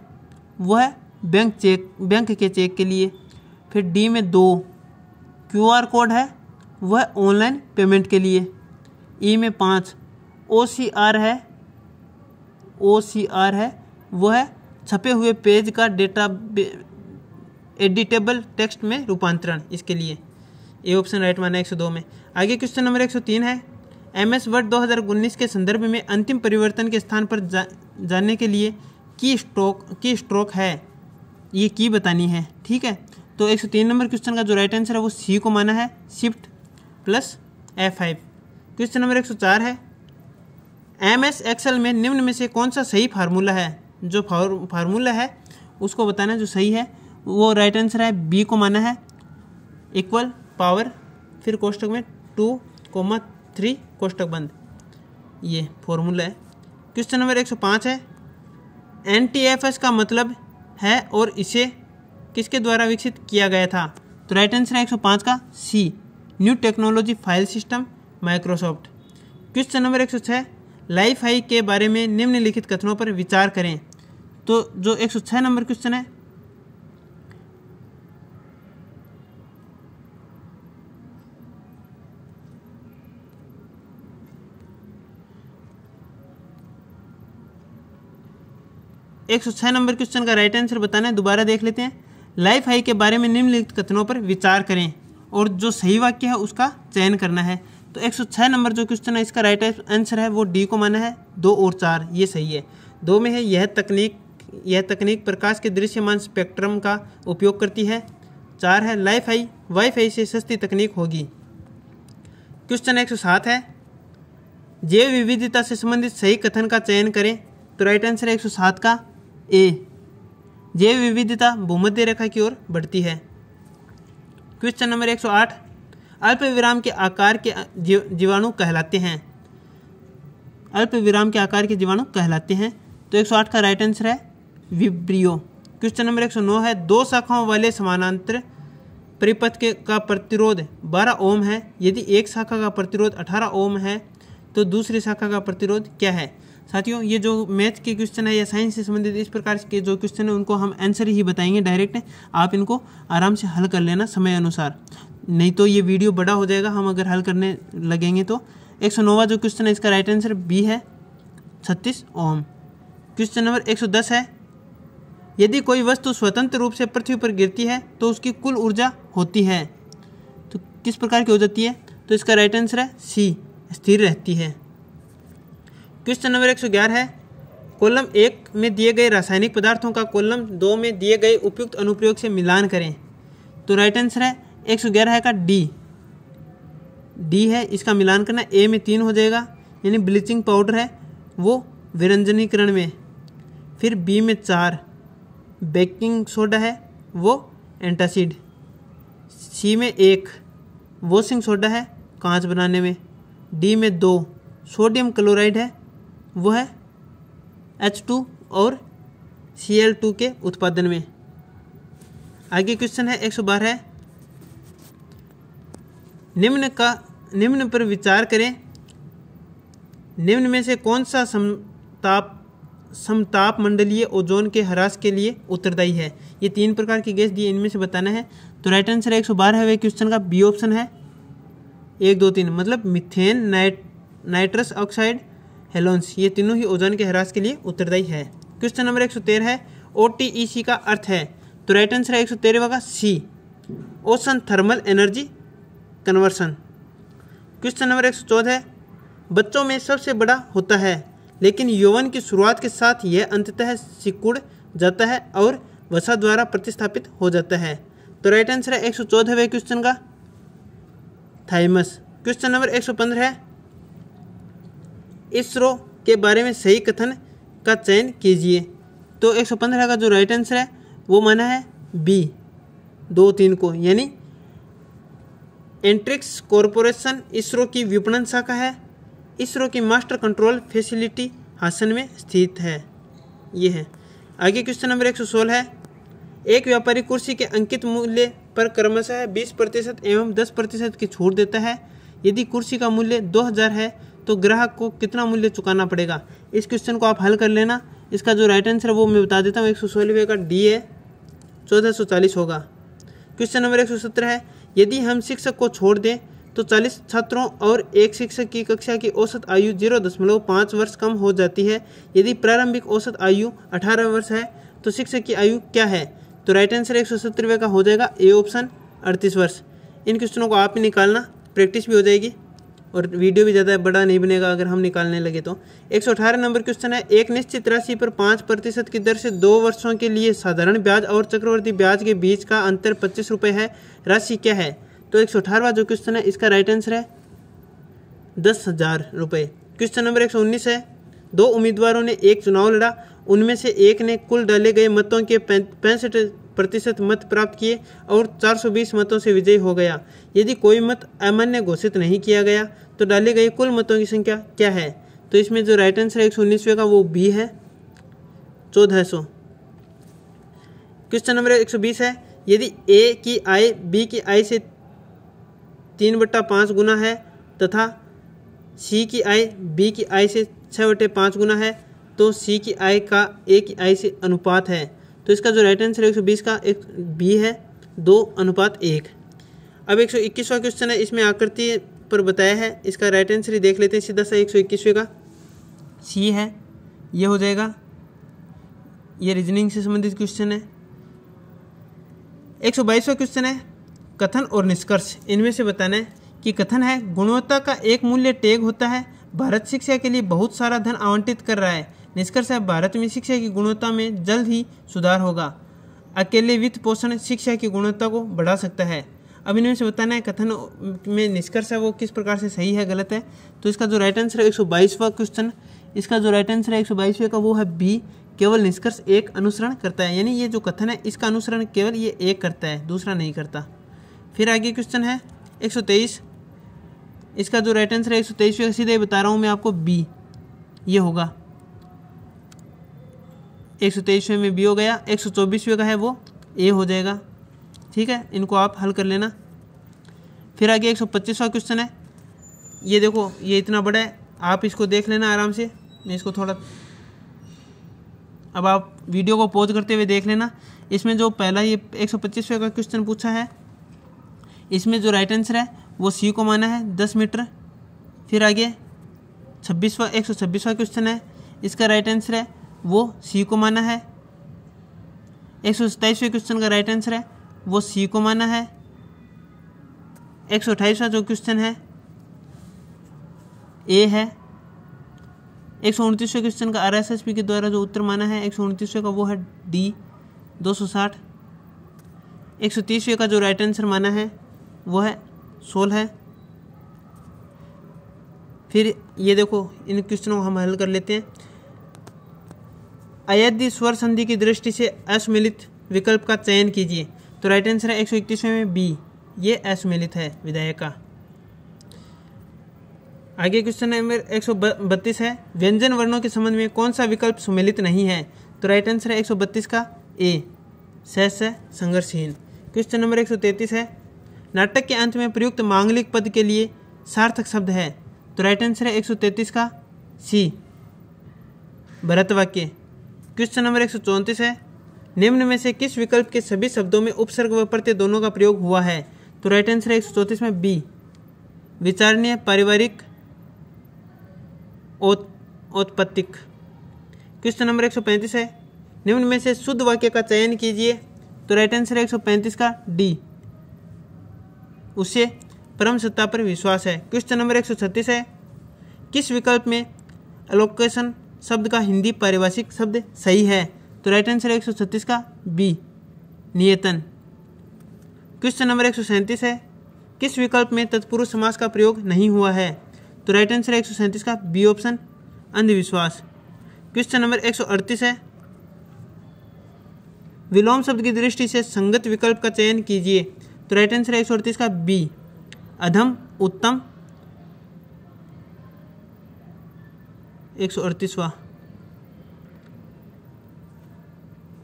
वो है बैंक चेक बैंक के चेक के लिए फिर डी में दो क्यू आर कोड है वह ऑनलाइन पेमेंट के लिए ई e में पाँच ओ सी आर है ओ सी आर है वो है छपे हुए पेज का डेटा एडिटेबल टेक्स्ट में रूपांतरण इसके लिए ए ऑप्शन राइट माना दो में आगे क्वेश्चन नंबर 103 है एम एस वर्ड दो के संदर्भ में अंतिम परिवर्तन के स्थान पर जा, जाने के लिए की स्ट्रोक की स्ट्रोक है ये की बतानी है ठीक है तो 103 नंबर क्वेश्चन का जो राइट आंसर है वो सी को माना है shift plus F five question number चार है एम एस एक्सएल में निम्न में से कौन सा सही फार्मूला है जो फार्मूला है उसको बताना जो सही है वो राइट आंसर है बी को माना है इक्वल पावर फिर कोष्टक में टू कोमा थ्री कोष्टक बंद ये फॉर्मूला है क्वेश्चन नंबर एक सौ पाँच है एन टी एफ एस का मतलब है और इसे किसके द्वारा विकसित किया गया था तो राइट आंसर है एक सौ पाँच का C new technology file system Microsoft question number एक सौ छः लाइफ हाई के बारे में निम्नलिखित कथनों पर विचार करें तो जो 106 नंबर क्वेश्चन है एक सौ छः नंबर क्वेश्चन का राइट आंसर बताना है दोबारा देख लेते हैं लाइफ हाई के बारे में निम्नलिखित कथनों पर विचार करें और जो सही वाक्य है उसका चयन करना है तो 106 नंबर जो क्वेश्चन है इसका राइट आंसर है वो डी को माना है दो और चार ये सही है दो में है यह तकनीक यह तकनीक प्रकाश के दृश्यमान स्पेक्ट्रम का उपयोग करती है चार है लाइफाई वाईफाई से सस्ती तकनीक होगी क्वेश्चन 107 है जैव विविधता से संबंधित सही कथन का चयन करें तो राइट आंसर है सात का ए जैव विविधता भूमध्य रेखा की ओर बढ़ती है क्वेश्चन नंबर 108 अल्प विराम के आकार के जीवाणु कहलाते हैं अल्प विराम के आकार के जीवाणु कहलाते हैं तो 108 का राइट आंसर है विब्रियो क्वेश्चन नंबर 109 है दो शाखाओं वाले समानांतर परिपथ के का प्रतिरोध 12 ओम है यदि एक शाखा का प्रतिरोध 18 ओम है तो दूसरी शाखा का प्रतिरोध क्या है साथियों ये जो मैथ के क्वेश्चन है या साइंस से संबंधित इस प्रकार के जो क्वेश्चन है उनको हम आंसर ही बताएंगे डायरेक्ट आप इनको आराम से हल कर लेना समय अनुसार नहीं तो ये वीडियो बड़ा हो जाएगा हम अगर हल करने लगेंगे तो एक सौ नौवा जो क्वेश्चन है इसका राइट आंसर बी है छत्तीस ओम क्वेश्चन नंबर एक सौ दस है यदि कोई वस्तु स्वतंत्र रूप से पृथ्वी पर गिरती है तो उसकी कुल ऊर्जा होती है तो किस प्रकार की हो जाती है तो इसका राइट आंसर है सी स्थिर रहती है क्वेश्चन नंबर एक सौ ग्यारह है कोलम एक में दिए गए रासायनिक पदार्थों का कोलम दो में दिए गए उपयुक्त अनुप्रयोग से मिलान करें तो राइट आंसर है एक सौ है का डी डी है इसका मिलान करना ए में तीन हो जाएगा यानी ब्लीचिंग पाउडर है वो विरंजनीकरण में फिर बी में चार बेकिंग सोडा है वो एंटासिड सी में एक वॉशिंग सोडा है कांच बनाने में डी में दो सोडियम क्लोराइड है वो है एच टू और सी एल टू के उत्पादन में आगे क्वेश्चन है एक सौ बारह निम्न का निम्न पर विचार करें निम्न में से कौन सा समताप समताप मंडलीय ओजोन के ह्रास के लिए उत्तरदायी है ये तीन प्रकार की गैस दी इनमें से बताना है तो राइट आंसर एक सौ वे क्वेश्चन का बी ऑप्शन है एक दो तीन मतलब methane night nitrous oxide halons ये तीनों ही ओजोन के ह्रास के लिए उत्तरदायी है क्वेश्चन नंबर एक सौ तेरह है ओ टी ई सी का अर्थ है तो राइट आंसर है एक सौ तेरह C ocean thermal energy conversion question number एक सौ चौदह बच्चों में सबसे बड़ा होता है लेकिन यौवन की शुरुआत के साथ यह अंततः सिकुड़ जाता है और वसा द्वारा प्रतिस्थापित हो जाता है तो राइट आंसर है एक सौ चौदहवें क्वेश्चन का थाइमस क्वेश्चन नंबर एक सौ पंद्रह है इसरो के बारे में सही कथन का चयन कीजिए तो एक सौ पंद्रह का जो राइट आंसर है वो माना है बी दो तीन को यानी एंट्रिक्स कॉरपोरेशन इसरो की विपणन शाखा है इसरो की मास्टर कंट्रोल फैसिलिटी हासन में स्थित है ये है आगे क्वेश्चन नंबर एक सौ सोलह है एक व्यापारी कुर्सी के अंकित मूल्य पर क्रमशः बीस प्रतिशत एवं दस प्रतिशत की छूट देता है यदि कुर्सी का मूल्य दो हज़ार है तो ग्राहक को कितना मूल्य चुकाना पड़ेगा इस क्वेश्चन को आप हल कर लेना इसका जो राइट आंसर है वो मैं बता देता हूँ एक सौ सोलह का डी है चौदह सौ चालीस होगा क्वेश्चन नंबर एक सौ सत्रह है यदि हम शिक्षक को छोड़ दें तो 40 छात्रों और एक शिक्षक की कक्षा की औसत आयु जीरो दशमलव पाँच वर्ष कम हो जाती है यदि प्रारंभिक औसत आयु 18 वर्ष है तो शिक्षक की आयु क्या है तो राइट आंसर एक सौ का हो जाएगा ए ऑप्शन अड़तीस वर्ष इन क्वेश्चनों को आप ही निकालना प्रैक्टिस भी हो जाएगी और वीडियो भी ज़्यादा बड़ा नहीं बनेगा अगर हम निकालने लगे तो एक सौ अठारह नंबर क्वेश्चन है एक निश्चित राशि पर पाँच प्रतिशत की दर से दो वर्षों के लिए साधारण ब्याज और चक्रवर्ती ब्याज के बीच का अंतर पच्चीस रुपये है राशि क्या है तो एक सौ अठारहवा जो क्वेश्चन है इसका राइट आंसर है दस हज़ार रुपये क्वेश्चन नंबर एक सौ उन्नीस है दो उम्मीदवारों ने एक चुनाव लड़ा उनमें से एक ने कुल डाले गए मतों के पैंसठ प्रतिशत मत प्राप्त किए और 420 मतों से विजयी हो गया यदि कोई मत अमान्य घोषित नहीं किया गया तो डाले गए कुल मतों की संख्या क्या है तो इसमें जो राइट आंसर है एक का वो बी है चौदह सौ क्वेश्चन नंबर 120 है यदि ए की आय बी की आय से तीन बट्टा पाँच गुना है तथा सी की आय बी की आय से छः बटे पाँच गुना है तो सी की आय का ए की आय से अनुपात है तो इसका जो राइट आंसर है एक का एक बी है दो अनुपात एक अब एक सौ क्वेश्चन है इसमें आकृति पर बताया है इसका राइट आंसर ही देख लेते हैं सीधा सा एक का सी है ये हो जाएगा ये रीजनिंग से संबंधित क्वेश्चन है एक सौ बाईसवा क्वेश्चन है कथन और निष्कर्ष इनमें से बताना है कि कथन है गुणवत्ता का एक मूल्य टैग होता है भारत शिक्षा के लिए बहुत सारा धन आवंटित कर रहा है निष्कर्ष है भारत में शिक्षा की गुणवत्ता में जल्द ही सुधार होगा अकेले वित्त पोषण शिक्षा की गुणवत्ता को बढ़ा सकता है अब इनमें से बताना है कथन में निष्कर्ष है वो किस प्रकार से सही है गलत है तो इसका जो राइट आंसर है एक क्वेश्चन इसका जो राइट आंसर है एक का वो है बी केवल निष्कर्ष एक अनुसरण करता है यानी ये जो कथन है इसका अनुसरण केवल ये एक करता है दूसरा नहीं करता फिर आगे क्वेश्चन है एक इसका जो राइट आंसर है एक सौ तेईसवें सीधे बता रहा हूँ मैं आपको बी ये होगा एक सौ तेईसवें में बी हो गया एक सौ चौबीसवें का है वो ए हो जाएगा ठीक है इनको आप हल कर लेना फिर आगे एक सौ पच्चीसवा क्वेश्चन है ये देखो ये इतना बड़ा है आप इसको देख लेना आराम से मैं इसको थोड़ा अब आप वीडियो को पॉज करते हुए देख लेना इसमें जो पहला ये एक सौ पच्चीसवें का क्वेश्चन पूछा है इसमें जो राइट आंसर है वो सी को माना है दस मीटर फिर आगे छब्बीसवा एक सौ छब्बीसवा क्वेश्चन है इसका राइट आंसर है वो सी को माना है एक सौ सताईसवें क्वेश्चन का राइट आंसर है वो सी को माना है एक सौ अट्ठाईसवा जो क्वेश्चन है ए है एक सौ उनतीसवें क्वेश्चन का आरएसएसपी के द्वारा जो उत्तर माना है एक सौ उनतीसवें का वो है डी दो सौ साठ एक सौ तीसवें का जो राइट आंसर माना है वो है सोल है फिर ये देखो इन क्वेश्चनों को हम हल कर लेते हैं अयद्य स्वर संधि की दृष्टि से असमिलित विकल्प का चयन कीजिए तो राइट आंसर है एक सौ में बी ये असमिलित है विधायक का आगे क्वेश्चन नंबर एक सौ बत्तीस है व्यंजन वर्णों के संबंध में कौन सा विकल्प सुमिलित नहीं है तो राइट आंसर है एक सौ बत्तीस का ए सहस संघर्षहीन क्वेश्चन नंबर एक सौ है नाटक के अंत में प्रयुक्त मांगलिक पद के लिए सार्थक शब्द है तो राइट आंसर है एक सौ का सी भरत वाक्य क्वेश्चन नंबर एक है निम्न में से किस विकल्प के सभी शब्दों में उपसर्ग व प्रत्यय दोनों का प्रयोग हुआ है तो राइट आंसर है एक में बी विचारणीय पारिवारिक औत्पत्तिक क्वेश्चन नंबर एक है निम्न में से शुद्ध वाक्य का चयन कीजिए तो राइट आंसर है 135 का डी उसे परम सत्ता पर विश्वास है क्वेश्चन नंबर एक है किस विकल्प में अलोकेशन शब्द का हिंदी पारिभाषिक शब्द सही है तो राइट आंसर सौ एक का बी नियतन क्वेश्चन नंबर एक है किस विकल्प में तत्पुरुष समास का प्रयोग नहीं हुआ है तो राइट आंसर सौ एक का बी ऑप्शन अंधविश्वास क्वेश्चन नंबर अड़तीस है विलोम शब्द की दृष्टि से संगत विकल्प का चयन कीजिए तो राइट आंसर सौ एक का बी अधम उत्तम एक सौ अड़तीसवा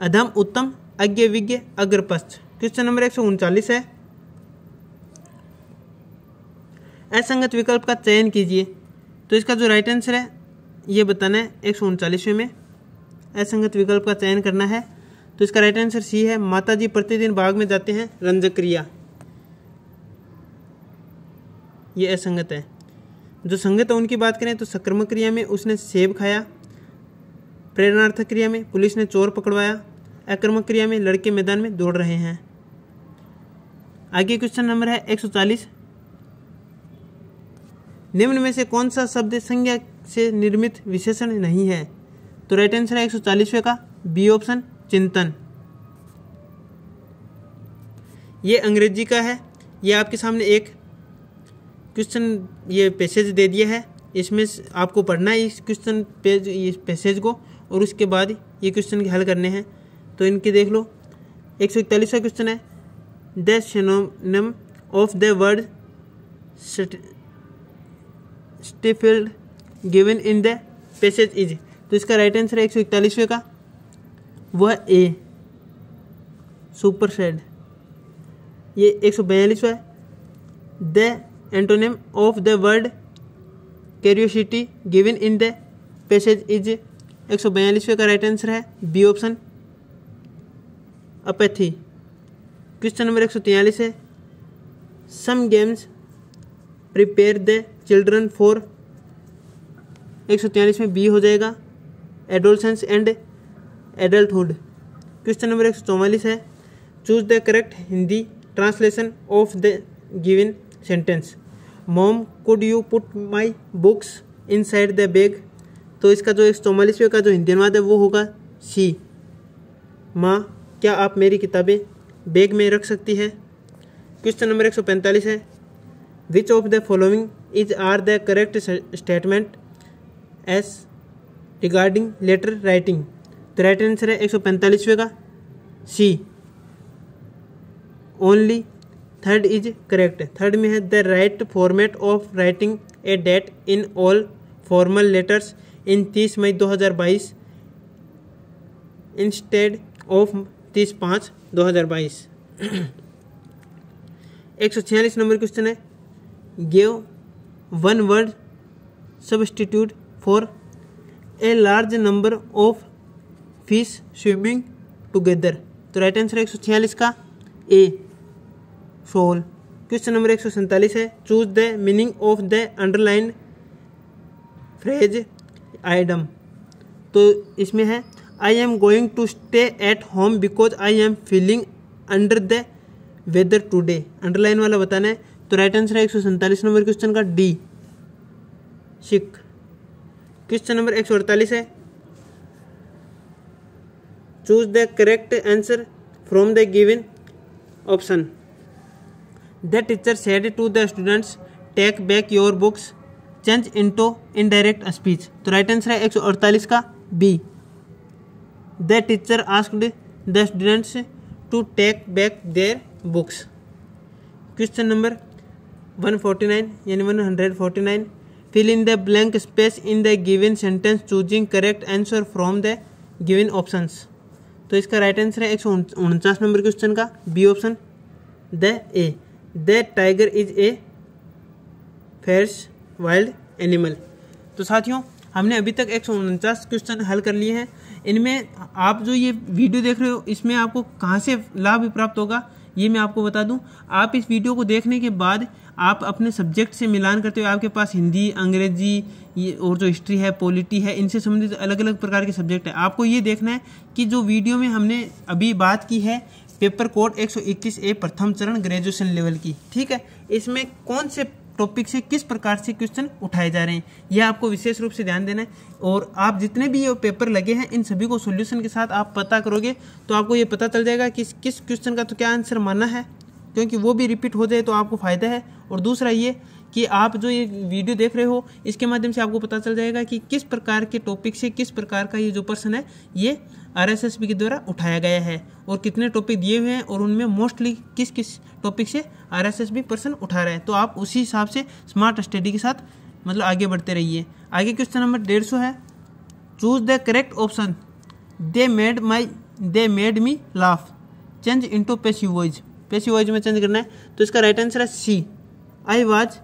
अधम उत्तम अज्ञ विज्ञ अग्रपस्थ क्वेश्चन नंबर एक सौ उनचालीस है असंगत विकल्प का चयन कीजिए तो इसका जो राइट आंसर है ये बताना है एक सौ उनचालीसवें में असंगत विकल्प का चयन करना है तो इसका राइट आंसर सी है माता जी प्रतिदिन बाग में जाते हैं रंजक क्रिया ये असंगत है जो संगत है उनकी बात करें तो सक्रम क्रिया में उसने सेब खाया प्रेरणार्थक क्रिया में पुलिस ने चोर पकड़वाया आक्रमक क्रिया में लड़के मैदान में दौड़ रहे हैं आगे क्वेश्चन नंबर है एक निम्न में से कौन सा शब्द संज्ञा से निर्मित विशेषण नहीं है तो राइट आंसर है 140वें का बी ऑप्शन चिंतन ये अंग्रेजी का है ये आपके सामने एक क्वेश्चन ये पैसेज दे दिया है इसमें आपको पढ़ना है इस क्वेश्चन पेज इस पैसेज को और उसके बाद ये क्वेश्चन हल करने हैं तो इनके देख लो एक सौ इकतालीसवा क्वेश्चन है the synonym of the word stifled given in the passage is तो इसका राइट आंसर है एक सौ इकतालीसवें का वह ए सुपर शेड ये एक सौ बयालीसवा है the antonym of the word curiosity given in the passage is एक सौ बयालीसवें का राइट आंसर है B option apathy question number एक सौ तैयलीस है some games prepare the children for एक सौ तैयलीस में बी हो जाएगा adolescence and adulthood question number एक सौ चौवालीस है choose the correct Hindi translation of the given sentence mom could you put my books in side the bag तो इसका जो एक चौवालीसवें का जो हिंदी अनुवाद है वो होगा सी माँ क्या आप मेरी किताबें बैग में रख सकती है क्वेश्चन नंबर एक सौ पैंतालीस है which of the following is are the correct statement s regarding letter writing तो राइट आंसर है एक सौ पैंतालीसवें का C only third is correct third में है the right format of writing a date in all formal letters in तीस मई 2022 इंस्टेड ऑफ तीस पाँच बाईस एक सौ छियालीस नंबर क्वेश्चन है gave one word substitute for a large number of fish swimming together तो राइट आंसर एक सौ छियालीस का ए सोल क्वेश्चन नंबर एक सौ सैंतालीस है choose the meaning of the underline phrase idiom तो इसमें है I am going to stay at home because I am feeling under the weather today underline वाला बताना है तो राइट आंसर है एक सौ सैंतालीस नंबर क्वेश्चन का डी शिक क्वेश्चन नंबर एक सौ अड़तालीस है choose the correct answer from the given option the teacher said to the students take back your books change into indirect speech तो राइट आंसर है 148 का B the teacher asked the students to take back their books question number 149 यानी 149 fill in the blank space in the given sentence choosing correct answer from the given options तो इसका right answer है एक number question का B option the A that tiger is a fierce wild animal तो साथियों हमने अभी तक एक क्वेश्चन हल कर लिए हैं इनमें आप जो ये वीडियो देख रहे हो इसमें आपको कहाँ से लाभ प्राप्त होगा ये मैं आपको बता दूं आप इस वीडियो को देखने के बाद आप अपने सब्जेक्ट से मिलान करते हुए आपके पास हिंदी अंग्रेजी ये और जो हिस्ट्री है पॉलिटी है इनसे संबंधित अलग अलग प्रकार के सब्जेक्ट है आपको ये देखना है कि जो वीडियो में हमने अभी बात की है पेपर कोड 121 ए प्रथम चरण ग्रेजुएशन लेवल की ठीक है इसमें कौन से टॉपिक से किस प्रकार से क्वेश्चन उठाए जा रहे हैं यह आपको विशेष रूप से ध्यान देना है और आप जितने भी ये पेपर लगे हैं इन सभी को सोल्यूशन के साथ आप पता करोगे तो आपको ये पता चल जाएगा कि किस क्वेश्चन का तो क्या आंसर माना है क्योंकि वो भी रिपीट हो जाए तो आपको फ़ायदा है और दूसरा ये कि आप जो ये वीडियो देख रहे हो इसके माध्यम से आपको पता चल जाएगा कि किस प्रकार के टॉपिक से किस प्रकार का ये जो पर्सन है ये आर एस एस बी के द्वारा उठाया गया है और कितने टॉपिक दिए हुए हैं और उनमें मोस्टली किस किस टॉपिक से R S S B person उठा रहे हैं तो आप उसी हिसाब से स्मार्ट स्टडी के साथ मतलब आगे बढ़ते रहिए आगे क्वेश्चन नंबर डेढ़ सौ है choose the correct option they made my they made me laugh change into passive voice passive voice में चेंज करना है तो इसका राइट आंसर है C I was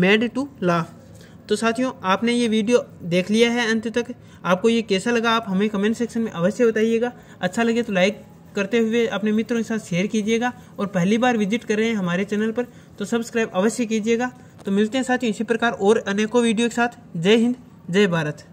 made to laugh तो साथियों आपने ये वीडियो देख लिया है अंत तक आपको ये कैसा लगा आप हमें कमेंट सेक्शन में अवश्य बताइएगा अच्छा लगे तो लाइक करते हुए अपने मित्रों के साथ शेयर कीजिएगा और पहली बार विजिट कर रहे हैं हमारे चैनल पर तो सब्सक्राइब अवश्य कीजिएगा तो मिलते हैं साथियों इसी प्रकार और अनेकों वीडियो के साथ जय हिंद जय भारत